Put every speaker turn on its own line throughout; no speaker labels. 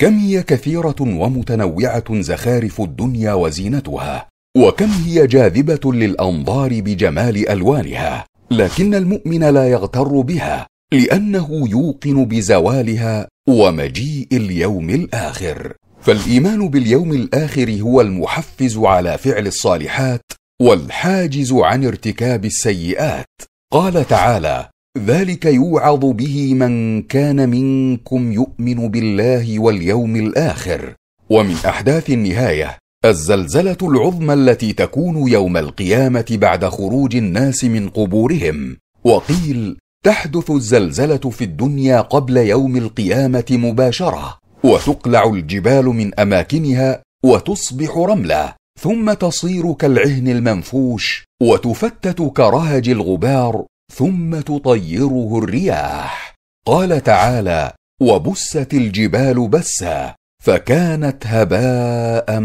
كم هي كثيره ومتنوعه زخارف الدنيا وزينتها وكم هي جاذبه للانظار بجمال الوانها لكن المؤمن لا يغتر بها لانه يوقن بزوالها ومجيء اليوم الاخر فالايمان باليوم الاخر هو المحفز على فعل الصالحات والحاجز عن ارتكاب السيئات قال تعالى ذلك يوعظ به من كان منكم يؤمن بالله واليوم الاخر ومن احداث النهايه الزلزله العظمى التي تكون يوم القيامه بعد خروج الناس من قبورهم وقيل تحدث الزلزله في الدنيا قبل يوم القيامه مباشره وتقلع الجبال من اماكنها وتصبح رمله ثم تصير كالعهن المنفوش وتفتت كرهج الغبار ثم تطيره الرياح قال تعالى وبست الجبال بسا فكانت هباء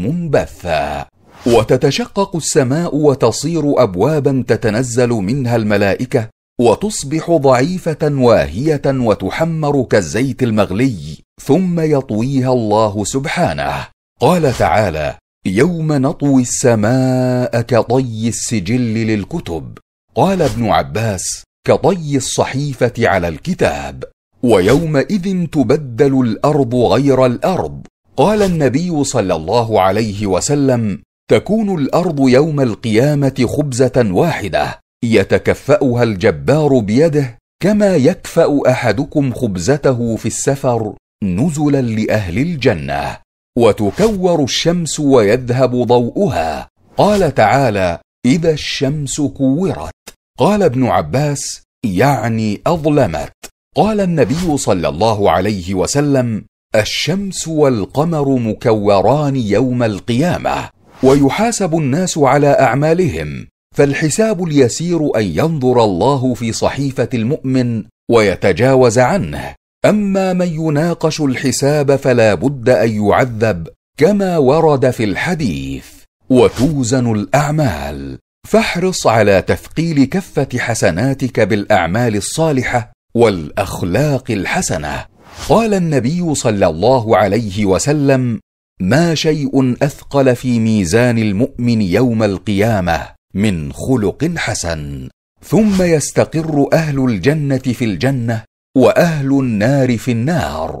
منبثا وتتشقق السماء وتصير ابوابا تتنزل منها الملائكه وتصبح ضعيفه واهيه وتحمر كالزيت المغلي ثم يطويها الله سبحانه قال تعالى يوم نطوي السماء كطي السجل للكتب قال ابن عباس كطي الصحيفه على الكتاب ويومئذ تبدل الارض غير الارض قال النبي صلى الله عليه وسلم تكون الارض يوم القيامه خبزه واحده يتكفاها الجبار بيده كما يكفا احدكم خبزته في السفر نزلا لاهل الجنه وتكور الشمس ويذهب ضوءها قال تعالى إذا الشمس كورت قال ابن عباس يعني أظلمت قال النبي صلى الله عليه وسلم الشمس والقمر مكوران يوم القيامة ويحاسب الناس على أعمالهم فالحساب اليسير أن ينظر الله في صحيفة المؤمن ويتجاوز عنه أما من يناقش الحساب فلا بد أن يعذب كما ورد في الحديث وتوزن الأعمال فاحرص على تثقيل كفة حسناتك بالأعمال الصالحة والأخلاق الحسنة قال النبي صلى الله عليه وسلم ما شيء أثقل في ميزان المؤمن يوم القيامة من خلق حسن ثم يستقر أهل الجنة في الجنة وأهل النار في النار